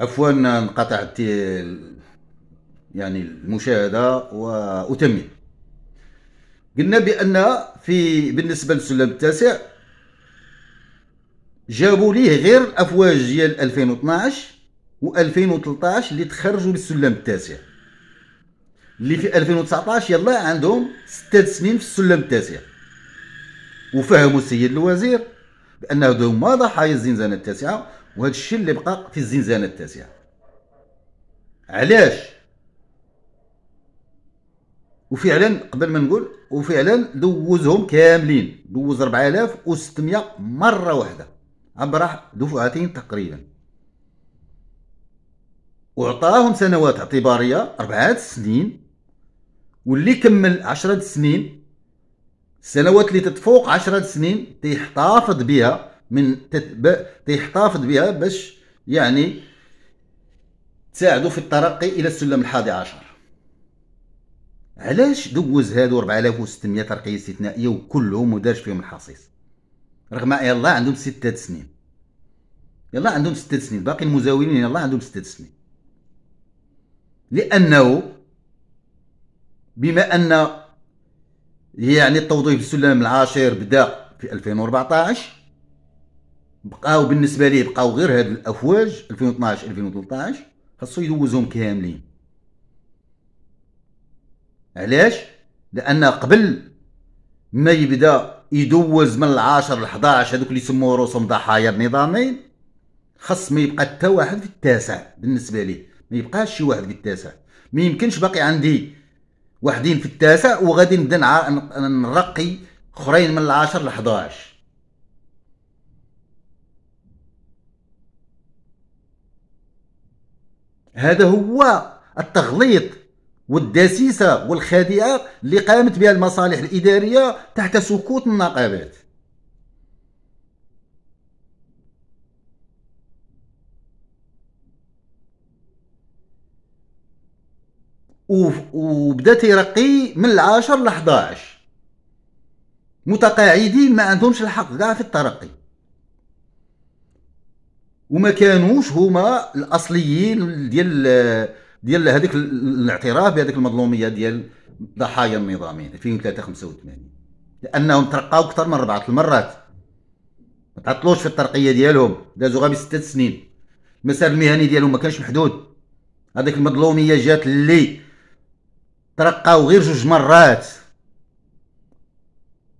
عفوا انقطعت يعني المشاهده واتمم قلنا بان في بالنسبه للسلم التاسع جابوا ليه غير الافواج ديال 2012 و2013 اللي تخرجوا بالسلم التاسع اللي في 2019 يلا عندهم ستة سنين في السلم التاسع وفهموا السيد الوزير بان هذو هما ضحايا الزنزانه التاسعه وهذا الشيء اللي بقى في الزنزانه التاسعه علاش وفعلا قبل ما نقول وفعلا دوزهم كاملين دوز 4600 مره واحده عبر دفعتين تقريبا وعطاهم سنوات اعتباريه أربعة سنين واللي كمل عشرة سنين السنوات اللي تتفوق عشرة سنين تيحتفظ بها من تتب... تيحتفظ بها باش يعني تساعدوا في الترقي الى السلم الحادي عشر علاش دوز هادو 4600 ترقيه استثنائيه وكلهم ودارش فيهم الحصيص رغم يلا عندهم ستة سنين يلا عندهم ستة سنين باقي المزاولين يلا عندهم ستة سنين لانه بما ان يعني التوظيف السلم العاشر بدا في 2014 بقاو بالنسبه ليه بقاو غير هاد الافواج 2012 2013 خاصو يدوزهم كاملين علاش لان قبل ما يبدا يدوز من العاشر ل 11 هذوك اللي يسموه رسوم ضحايا النظامين خاص ما يبقى حتى واحد في التاسع بالنسبه ليه ما يبقاش شي واحد في التاسع ما يمكنش باقي عندي واحدين في التاسع وغادي نبدا نرقي اخرين من العاشر ل 11 هذا هو التغليط والدسيسة والخادعة اللي قامت بها المصالح الإدارية تحت سكوت النقابات وبدا تيرقي من العاشر ل 11 متقاعدين ما عندهمش الحق كاع في الترقي وما كانوش هما الاصليين ديال ديال هذيك الاعتراف بهذيك المظلوميه ديال ضحايا النظامين 2003 85 لانهم ترقاو اكثر من اربعه المرات ما تعطلوش في الترقيه ديالهم دازوا غير بسته سنين المسار المهني ديالهم ما كانش محدود هذيك المظلوميه جات اللي ترقاو غير جوج مرات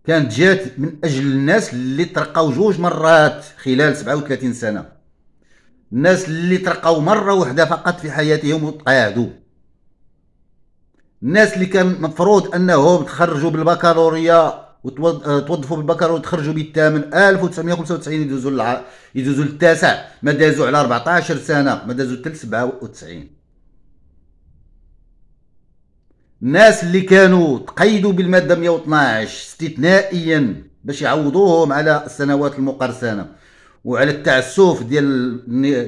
كانت جات من اجل الناس اللي ترقاو جوج مرات خلال 37 سنه الناس اللي ترقوا مره واحده فقط في حياتهم وتقاعدوا الناس اللي كان مفروض انهم تخرجوا بالبكالوريا وتوظفوا بالبكالوريا وتخرجوا بالثامن 1995 يدوزوا الع... يدوزوا للتاسع ما دازوا على 14 سنه ما دازوا حتى 97 الناس اللي كانوا تقيدوا بالماده 112 استثنائيا باش يعوضوهم على السنوات المقرسنه وعلى التعسف ديال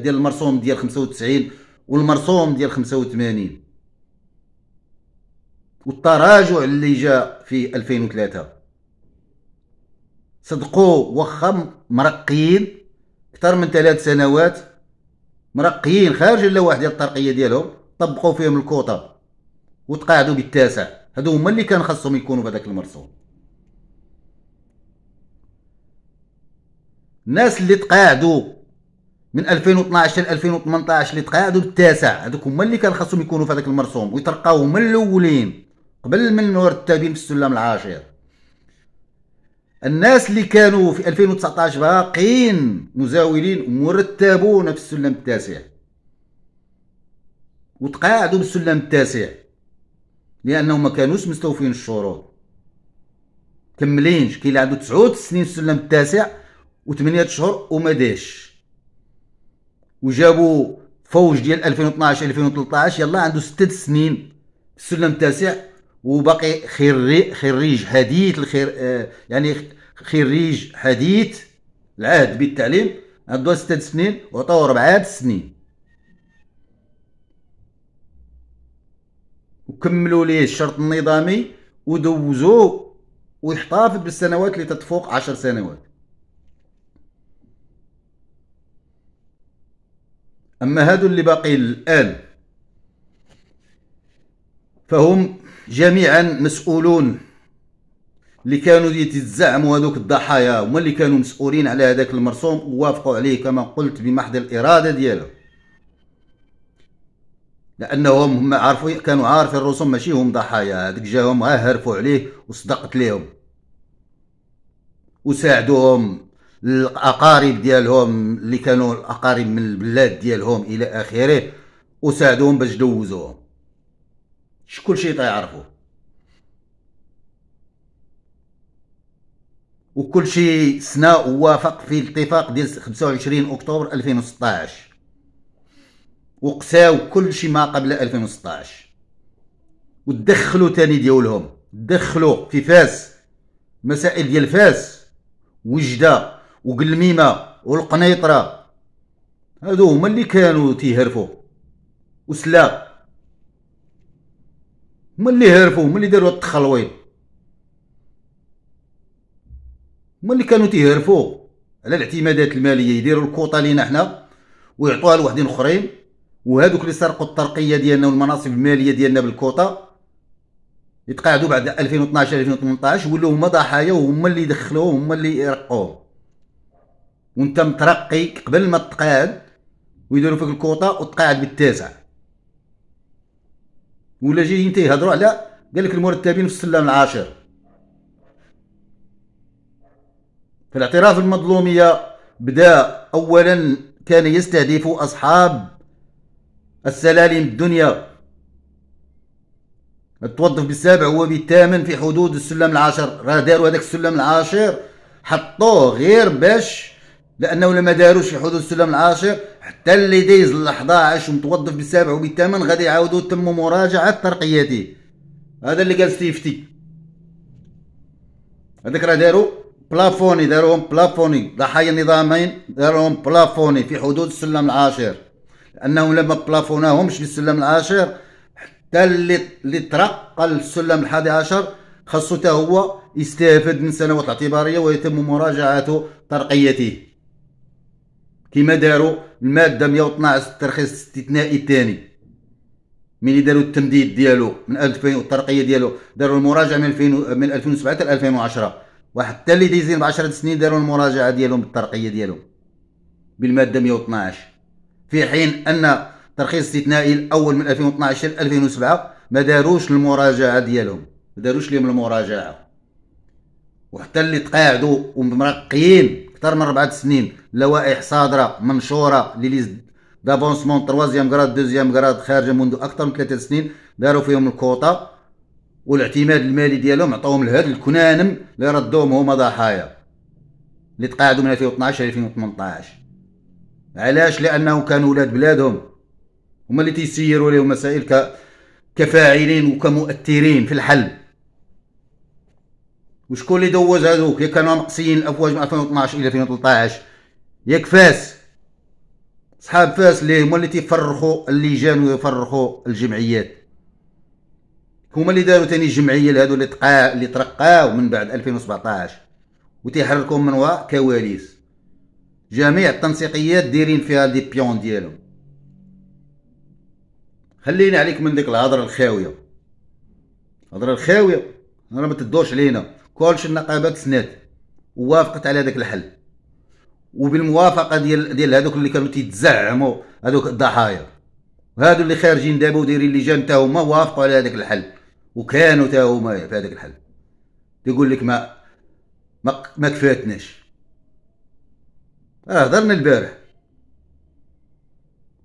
ديال المرسوم ديال 95 والمرسوم ديال 85 والتراجع اللي جاء في 2003 صدقوا واخا مرقيين اكثر من ثلاث سنوات مرقيين خارج اللوائح ديال الترقيه ديالهم طبقوا فيهم الكوطه وتقاعدوا بالتاسع هادو هما اللي كان خاصهم يكونوا بهذاك المرسوم الناس اللي تقاعدوا من 2012 ل 2018 اللي تقاعدوا بالتاسع هذوك هما اللي كان خاصهم يكونوا في هذاك المرسوم ويترقاو هما الاولين قبل من المرتبين في السلم العاشر الناس اللي كانوا في 2019 باقين مزاولين مرتبون في السلم التاسع وتقاعدوا بالسلم التاسع لانهم ما كانوش مستوفين الشروط كملينش كي اللي عنده تسعود سنين في السلم التاسع و8 شهور وما داش وجابوا فوج ديال 2012 2013 يلا عنده 6 سنين السلم التاسع وباقي خري خريج حديث الخير آه يعني خريج حديث العهد بالتعليم عنده 6 سنين وعطاو 4 سنين وكملوا ليه الشرط النظامي ودوزوه ويحتفظ بالسنوات اللي تتفوق 10 سنوات أما هادو اللي باقي الآن فهم جميعا مسؤولون اللي كانوا يتزعموا هذوك الضحايا هما اللي كانوا مسؤولين على هذاك المرسوم ووافقوا عليه كما قلت بمحض الإرادة ديالو لأنهم هم عارفوا كانوا عارفين الرسوم ماشي هم ضحايا هذيك جاهم هرفوا عليه وصدقت ليهم وساعدوهم الاقارب ديالهم اللي كانوا الاقارب من البلاد ديالهم الى اخره وساعدوهم باش دوزوهم شكون شيء تيعرفو وكل شيء سنا ووافق في الاتفاق ديال 25 اكتوبر 2016 وقساو كل شيء ما قبل 2016 ودخلوا تاني ديالهم دخلوا في فاس مسائل ديال فاس وجده وقلميمه والقنيطره هادو هما اللي كانوا تيهرفوا وسلا هما اللي هرفوا هما اللي داروا التخلويط هما اللي كانوا تيهرفوا على الاعتمادات الماليه يديروا الكوطه لينا حنا ويعطوها لوحدين اخرين وهذوك اللي سرقوا الترقيه ديالنا والمناصب الماليه ديالنا بالكوطه يتقاعدوا بعد 2012 2018 ولاو هما ضحايا وهما اللي دخلوهم هما اللي رقوهم وانت مترقي قبل ما تقاعد ويديروا فيك الكوطه وتقاعد بالتاسع ولا جي انت يهضروا على قال لك المرتبين في السلم العاشر فالاعتراف المظلوميه بدا اولا كان يستهدف اصحاب السلالم الدنيا توظف بالسابع بالثامن في حدود السلم العاشر راه داروا هذاك السلم العاشر حطوه غير باش لانه لما داروش في حدود السلم العاشر حتى اللي دايز اللحظه عاش متوظف بالسابع وبالثامن غادي يعاودوا تم مراجعه ترقيته هذا اللي قال ستيفتي هذاك راه داروا بلافوني داروهم بلافوني ضحايا النظامين داروهم بلافوني في حدود السلم العاشر لانهم لما بلافوناهمش بالسلم العاشر حتى اللي اللي ترقى السلم الحادي عشر خاصو هو يستافد من سنوات الاعتباريه ويتم مراجعه ترقيته كيما داروا الماده 112 الترخيص الاستثنائي الثاني ملي داروا التمديد ديالو من 2000 والترقيه ديالو داروا المراجعه من 2000 من 2007 حتى 2010 وحتى اللي دايزين ب 10 سنين داروا المراجعه ديالهم بالترقيه ديالهم بالماده 112 في حين ان الترخيص الاستثنائي الاول من 2012 حتى 2007 ما داروش المراجعه ديالهم ما داروش لهم المراجعه وحتى اللي تقاعدوا ومرقيين اكثر من ربعه سنين لوائح صادره منشوره لليز دافونسمون تروازيام كراد دوزيام كراد خارجه منذ اكثر من ثلاثه سنين داروا فيهم الكوطا والاعتماد المالي ديالهم عطاوهم لهاد الكنانم اللي ردوهم هما ضحايا اللي تقاعدوا من 2012 2018 علاش لانهم كانوا ولاد بلادهم هما اللي تيسيروا لهم مسائل ك... كفاعلين وكمؤثرين في الحل وشكون اللي دوز هذوك ياك كانوا مقصيين الافواج من 2012 الى 2013 ياك فاس صحاب فاس اللي هما اللي تيفرخوا اللجان ويفرخوا الجمعيات هما اللي داروا تاني الجمعيه لهذو اللي تقا اللي ترقاو من بعد 2017 وتيحركوا من وراء كواليس جميع التنسيقيات دايرين فيها دي بيون ديالهم خليني عليك من ديك الهضره الخاويه الهضره الخاويه راه ما تدوش علينا كلش النقابات سنات ووافقت على هذاك الحل وبالموافقه ديال ديال هذوك اللي كانوا تيتزعموا هذوك الضحايا هادو اللي خارجين دابا ودايرين لجان تا هما وافقوا على هذاك الحل وكانوا تا هما في هذاك الحل تيقول لك ما ما ما كفاتناش اه هضرنا البارح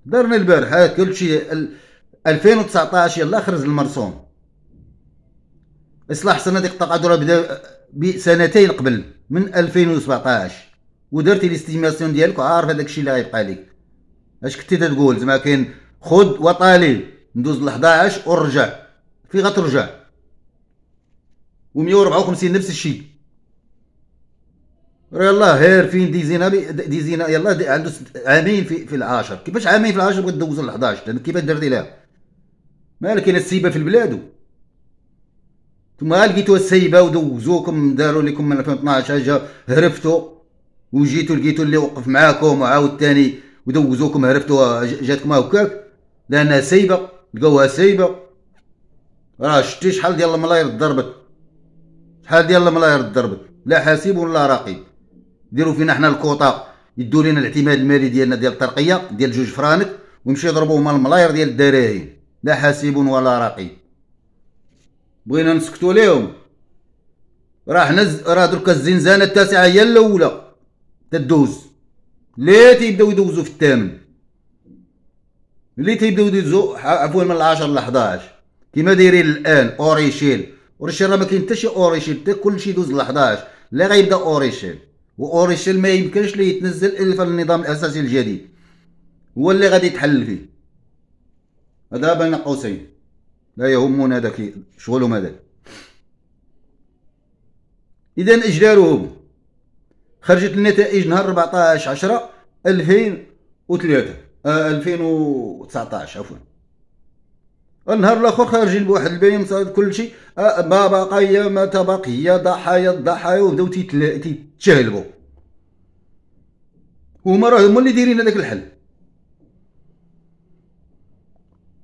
هضرنا البارح هذا كلشي 2019 يلا خرج المرسوم اصلاح صناديق الطاقه الذريه بدا بسنتين قبل من 2017 ودرتي ليستيماسيون ديالك وعارف هذاك الشيء اللي غيبقى لك اش كنتي تقول زعما كاين خذ وطالي ندوز ل 11 ورجع في غترجع و154 نفس الشيء راه يلاه هير فين ديزينا ديزينا يلاه دي عنده عامين في, في العاشر كيفاش عامين في العاشر بغيت تدوز ل 11 كيفاش درتي لها مالك كاين السيبه في البلاد نتوما لقيتوها السيبه ودوزوكم داروا لكم من 2012 اجا هرفتو وجيتو لقيتو اللي وقف معاكم وعاود تاني ودوزوكم هرفتو جاتكم هكاك لانها سيبه لقوها سيبه راه شتي شحال ديال الملاير ضربت شحال ديال الملاير ضربت لا حاسب ولا راقب ديروا فينا حنا الكوطا يدوا لنا الاعتماد المالي ديالنا ديال الترقيه ديال جوج فرانك ويمشي يضربوهم الملاير ديال الدراهم لا حاسب ولا راقب بغينا نسكتوا ليهم راه حنا راه دركا الزنزانه التاسعه هي الاولى تدوز ليه تيبداو يدوزوا في الثامن لي تيبداو يدوزوا عفوا من العاشر ل 11 كيما دايرين الان اوريشيل اوريشيل راه ما كاين حتى شي اوريشيل حتى كلشي يدوز ل 11 لا غيبدا اوريشيل واوريشيل ما يمكنش ليه يتنزل الا في النظام الاساسي الجديد هو اللي غادي يتحل فيه هذا بين قوسين لا يهمنا ذاك شغلهم هذاك اذا اجدارهم خرجت النتائج نهار 14 10 2003 2019 عفوا النهار الاخر خارجين بواحد البيان صارت كل شيء آه ما بقي متى بقي ضحايا الضحايا وبداو تيتشهلبوا هما راهم اللي دايرين هذاك الحل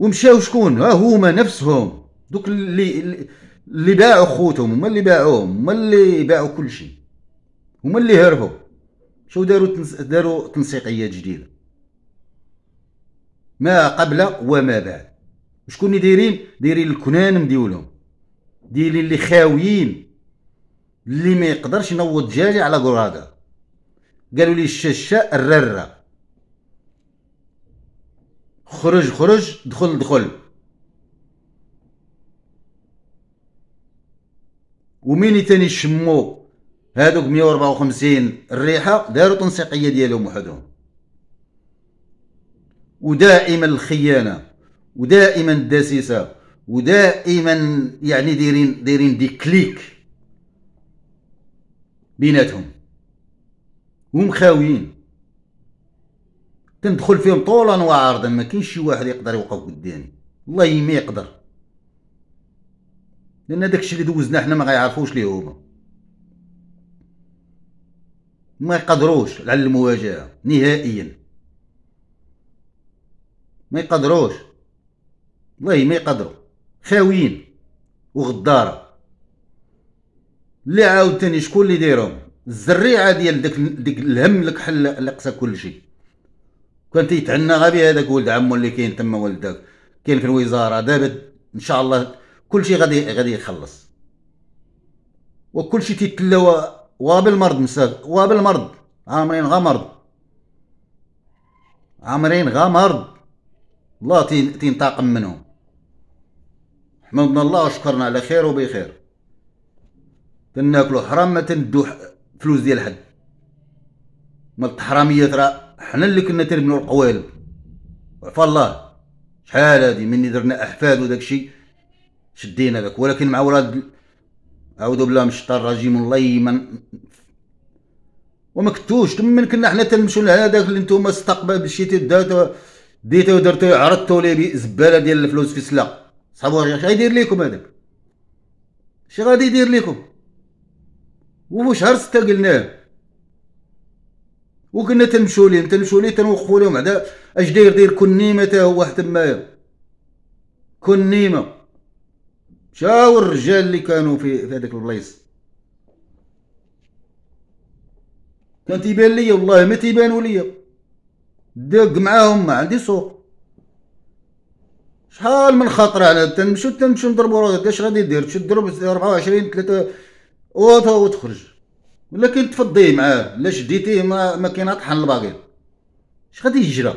ومشاو شكون ها هما نفسهم دوك اللي اللي باعوا خوتهم هما اللي باعوهم هما اللي باعوا كل شيء هما اللي هربوا شو داروا تنس... داروا تنسيقيات جديده ما قبل وما بعد شكون اللي دايرين دايرين الكنان مديولهم دايرين اللي خاويين اللي ما يقدرش ينوض جالي على قراده قالوا لي الشاشه الرره خرج خرج دخل دخل ومين تاني شمو هادوك 154 الريحه داروا تنسيقيه ديالهم وحدهم ودائما الخيانه ودائما الدسيسه ودائما يعني دايرين دايرين دي كليك بيناتهم ومخاويين تندخل فيهم طولا وعرضا ما كاينش شي واحد يقدر يوقف قدامي الله ما يقدر لان داكشي اللي دوزنا حنا ما غيعرفوش ليه هما ما يقدروش على المواجهه نهائيا ما يقدروش والله ما يقدروا خاويين وغداره اللي عاوتاني شكون اللي دايرهم الزريعه ديال داك ديك الهم لك حل لقسى كلشي كان تيتعنى غير بهذاك ولد عمو اللي كاين تما ولدك كاين في الوزاره دابا ان شاء الله كل شيء غادي غادي يخلص وكل شيء تيتلا بالمرض مساك بالمرض عامرين غا مرض عامرين غا مرض الله تينطاقم منهم حمدنا الله وشكرنا على خير وبخير تناكلو حرام ما تندو فلوس ديال حد مال التحراميات راه حنا اللي كنا تربنوا القوالب وعفى الله شحال هادي مني درنا احفاد وداكشي شدينا داك ولكن مع ولاد اعوذ بالله من الشيطان الرجيم الله يمن وما كنتوش من كنا حنا تنمشوا لهذاك اللي نتوما استقبل مشيتي داتو ديتو درتو عرضتو لي زباله ديال الفلوس في سلا صحابو اش غيدير ليكم هذاك اش غادي يدير ليكم وفي شهر ستة قلناه وقلنا تنمشوا ليهم تنمشوا ليه تنوقفوا لهم هذا اش داير داير كون نيمه تا هو تمايا كون نيمه شاو الرجال اللي كانوا في في هذاك البلايص كان تيبان ليا والله ما تيبانوا ليا دق معاهم ما عندي سوق شحال من خطره انا تنمشو تنمشو نضربو اش غادي دير تشد ضرب 24 3 وتخرج ولا كان تفضيه معاه لا شديتيه ما, ما كاين طحن الباقي اش غادي يجرى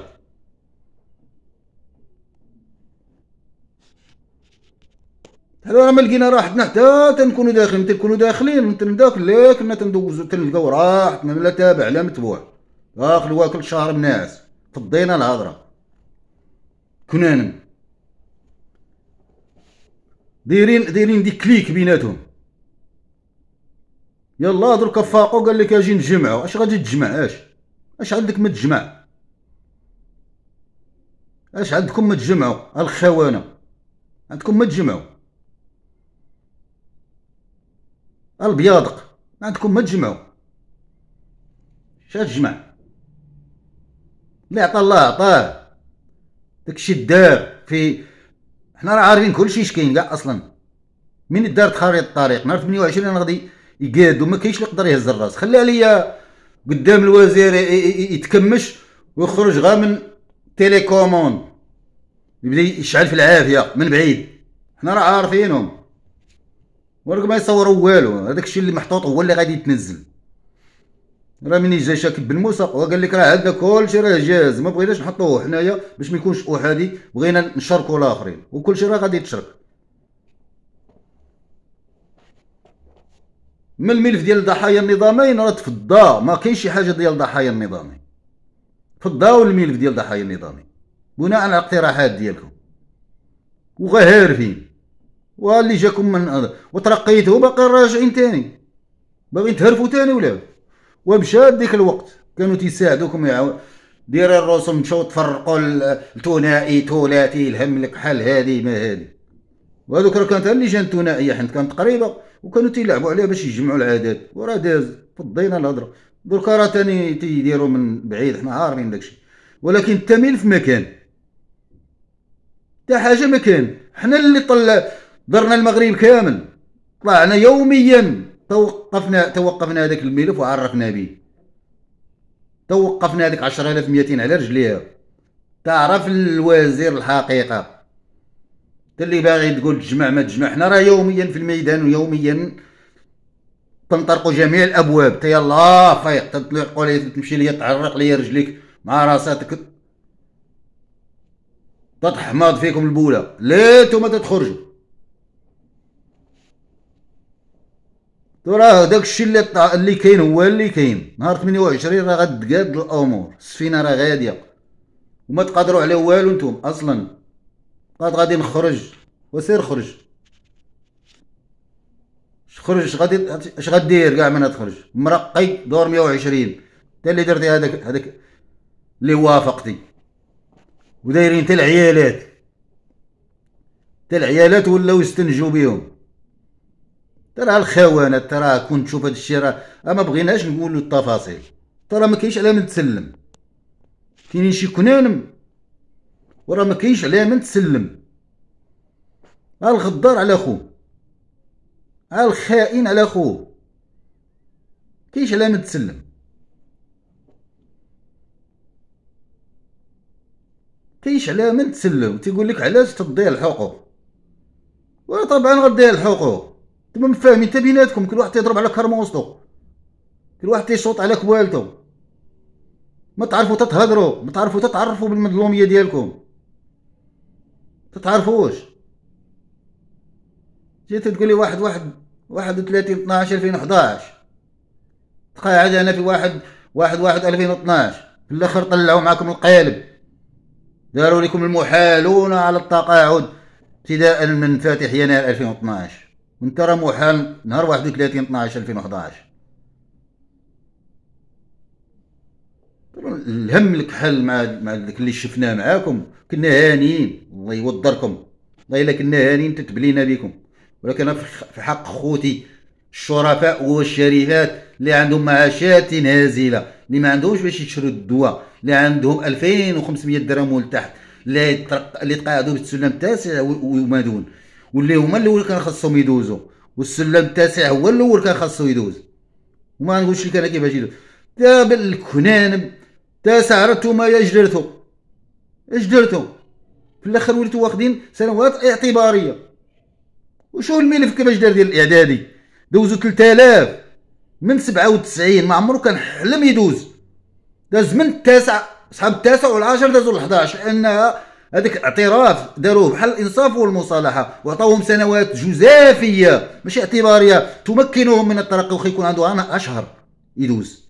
حنا راه ما لقينا راحتنا حتى تنكونوا داخلين تكونوا داخلين داك لا كنا تندوزو تنلقاو راحتنا لا تابع لا متبوع داخل واكل شهر ناعس فضينا الهضره كنا دايرين دايرين دي كليك بيناتهم يلا درك فاقو قال لك اجي نجمعو اش غادي تجمع اش اش عندك ما تجمع اش عندكم ما تجمعو الخوانه عندكم ما تجمعو البياضق عندكم ما تجمعو اش تجمع لا عطا الله عطاه داكشي دار في حنا راه عارفين كلشي اش كاين كاع اصلا من دارت خريطه الطريق نهار 28 غادي يقاد وما كاينش اللي يقدر يهز الراس خليها ليا قدام الوزير يتكمش ويخرج غا من تيليكوموند يبدا يشعل في العافيه من بعيد حنا راه عارفينهم ورق ما يصوروا والو هذاك الشيء اللي محطوط هو اللي غادي يتنزل راه مني جا شاكب بن موسى وقال لك راه عندنا كلشي راه جاهز ما بغيناش نحطوه حنايا باش ما يكونش احادي بغينا نشاركوا الاخرين وكلشي راه غادي يتشرك من الملف ديال الضحايا النظامين راه تفضى ما كاينش شي حاجه ديال ضحايا النظامي فضاو الملف ديال الضحايا النظامي بناء على الاقتراحات ديالكم وغير هارفين واللي جاكم من وترقيته باقي راجعين تاني باغيين تهرفوا تاني ولا ومشى ديك الوقت كانوا تيساعدوكم يعاون دير الرسوم مشاو تفرقوا الثنائي ثلاثي الهم لك هذه هادي ما هادي وهذوك راه كانت اللي جان ثنائيه حيت كانت قريبه وكانوا تيلعبوا عليها باش يجمعوا العدد وراه داز فضينا الهضره دركا راه ثاني تيديروا من بعيد حنا عارفين داكشي ولكن التميل في مكان حتى حاجه ما كان حنا اللي طلع درنا المغرب كامل طلعنا يوميا توقفنا توقفنا هذاك الملف وعرفنا به توقفنا هذيك 200 على رجليها تعرف الوزير الحقيقه انت اللي باغي تقول تجمع ما تجمع حنا راه يوميا في الميدان ويوميا تنطرقوا جميع الابواب تا يلا فايق تطلق لي تمشي ليا تعرق ليا رجليك مع راساتك تتحماض فيكم البوله ليتو ما تخرجوا راه داكشي اللي طا... اللي كاين هو اللي كاين نهار 28 راه غتقاد الامور السفينه راه غاديه وما تقدروا عليه والو نتوما اصلا عاد طيب غادي نخرج وسير خرج خرج اش غادي اش غدير كاع من تخرج مرقي دور 120 تا اللي درتي هذاك هذاك اللي وافقتي ودايرين حتى العيالات حتى العيالات ولاو يستنجوا بهم ترى تا ترى كون تشوف هذا الشيء راه ما بغيناش نقولوا التفاصيل ترى ما كاينش على من تسلم كاينين شي كنانم وراه ما كاينش عليها من تسلم ها الغدار على خوه ها الخائن على خوه كاينش عليها من تسلم كاينش عليها من تسلم تيقول لك علاش تضيع الحقوق وطبعا غدي الحقوق انتما مفاهمين انت بيناتكم كل واحد تيضرب على كرمه وسطو كل واحد تيشوط على كوالته ما تعرفوا تتهضروا ما تعرفوا تتعرفوا بالمظلوميه ديالكم تتعرفوش جيت تقولي واحد واحد واحد وثلاثين اثناش الفين وحداش تقاعد انا في واحد واحد واحد الفين واثناش في الاخر طلعوا معكم القالب داروا لكم المحالون على التقاعد ابتداء من فاتح يناير 2012 وانت راه محال نهار واحد 31 الفين وحداش الهم الكحل مع مع داك اللي شفناه معاكم كنا هانيين الله يوضركم والله الا كنا هانيين تتبلينا بكم ولكن انا في حق خوتي الشرفاء والشريفات اللي عندهم معاشات هزيله اللي ما عندهمش باش يشرو الدواء اللي عندهم 2500 درهم ولتحت اللي ترق... اللي تقاعدوا بالسلم التاسع وما دون واللي هما الاول كان خاصهم يدوزوا والسلم التاسع هو الاول كان خاصو يدوز وما نقولش لك انا كيفاش يدوز دابا الكنان تسعرت ما يجدرتو اجدرتو في الاخر وليتو واخدين سنوات اعتباريه وشو الملف كيفاش دار ديال الاعدادي دوزو 3000 من 97 ما عمرو كان حلم يدوز داز من التاسع صحاب التاسع والعاشر دازو ل 11 لانها هذاك الاعتراف داروه بحال الانصاف والمصالحه وعطاوهم سنوات جزافيه ماشي اعتباريه تمكنهم من الترقي يكون عنده اشهر يدوز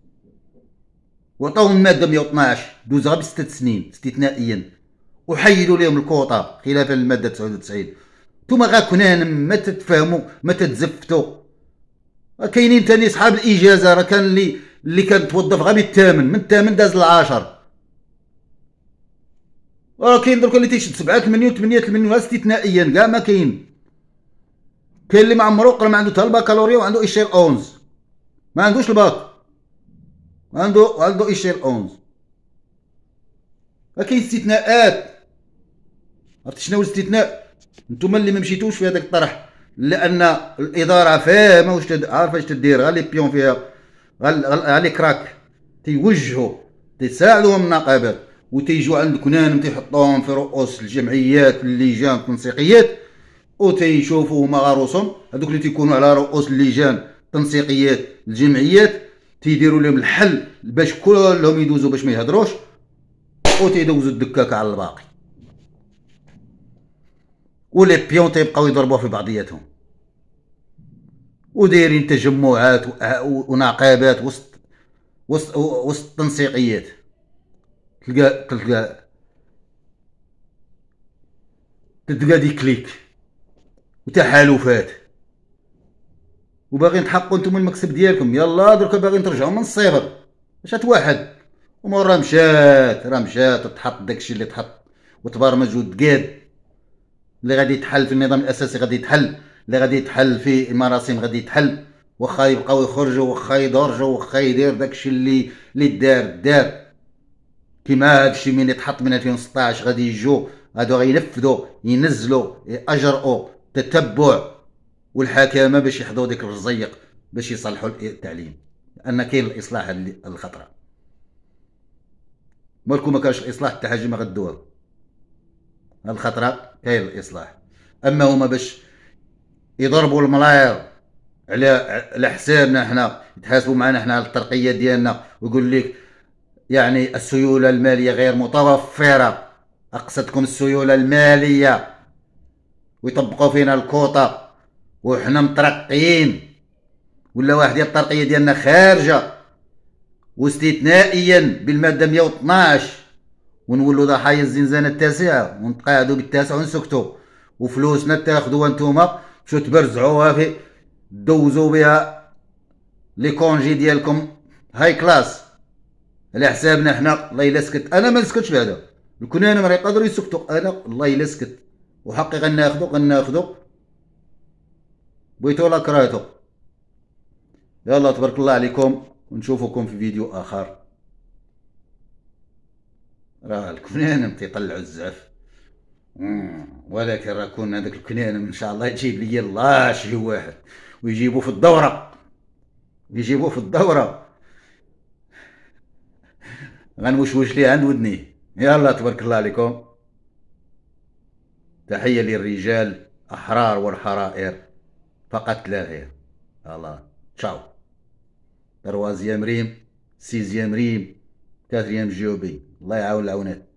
وعطاوهم المادة 112 دوزها بستة سنين استثنائيا وحيدوا لهم الكوطة خلافا للمادة 99 نتوما غا هنا ما تتفاهموا ما تتزفتوا كاينين تاني صحاب الإجازة راه كان اللي اللي كان توظف غا بالثامن من الثامن داز العاشر راه كاين درك اللي تيشد سبعة ثمانيه و ثمانية استثنائيا كاع ما كاين كاين اللي ما عمرو قرا ما عنده حتى البكالوريا وعنده إشير اونز ما عندوش الباك وعنده وعنده ايشيل 11 كاين استثناءات عرفتي شنو الاستثناء نتوما اللي ما مشيتوش في هذاك الطرح لان الاداره فاهمه واش تد... عارفه اش تدير غير لي بيون فيها غير لي كراك تيوجهوا تيساعدوهم النقابات وتيجوا عند كنان تيحطوهم في رؤوس الجمعيات اللجان التنسيقيات وتيشوفوا هما راسهم هذوك اللي تيكونوا على رؤوس اللجان التنسيقيات الجمعيات تيديروا لهم الحل باش كلهم يدوزوا باش ما يهضروش و تيدوزوا الدكاك على الباقي ولي بيون تيبقاو يضربوا في بعضياتهم ودايرين تجمعات ونقابات وسط وسط وسط التنسيقيات تلقى تلقى تلقى دي كليك وتحالفات وباغيين نتحققوا نتوما المكسب ديالكم يلا دركا باغيين ترجعوا من الصفر مشات واحد امور راه مشات راه مشات وتحط داكشي اللي تحط وتبرمج وتقاد اللي غادي يتحل في النظام الاساسي غادي يتحل اللي غادي يتحل في المراسم غادي يتحل واخا يبقاو يخرجوا واخا يدرجوا واخا يدير داكشي اللي اللي دار دار كيما هادشي من يتحط من 2016 غادي يجوا هادو غينفذوا ينزلوا ياجرؤوا تتبع والحكامه باش يحضوا ديك الرزيق باش يصلحوا التعليم لان كاين الاصلاح الخطره مالكم ما كانش الاصلاح حتى حاجه ما غدوها الخطره كاين الاصلاح اما هما باش يضربوا الملاير على على حسابنا حنا يتحاسبوا معنا حنا على الترقيه ديالنا ويقول لك يعني السيوله الماليه غير متوفره اقصدكم السيوله الماليه ويطبقوا فينا الكوطه وحنا مطرقين ولا واحد ديال الطرقيه ديالنا خارجه واستثنائيا بالماده 112 ونولوا ضحايا الزنزانه التاسعه ونتقاعدوا بالتاسع ونسكتوا وفلوسنا تاخذوها نتوما شو تبرزعوها في دوزوا بها لي كونجي ديالكم هاي كلاس على حسابنا حنا الله الا سكت انا ما نسكتش بهذا الكنانه مريض يقدروا يسكتوا انا الله الا سكت وحقي غناخذو غناخذو بويته ولا كرهته يلا تبارك الله عليكم ونشوفكم في فيديو اخر راه الكنانم تيطلعوا الزعف ولكن راه كون هذاك الكنانم ان شاء الله يجيب لي الله شي واحد ويجيبوه في الدوره يجيبوه في الدوره غنوشوش ليه عند ودنيه يلا تبارك الله عليكم تحيه للرجال احرار والحرائر فقط لا غير الله تشاو تروازيام ريم سيزيام ريم كاتريام جيوبي الله يعاون العونات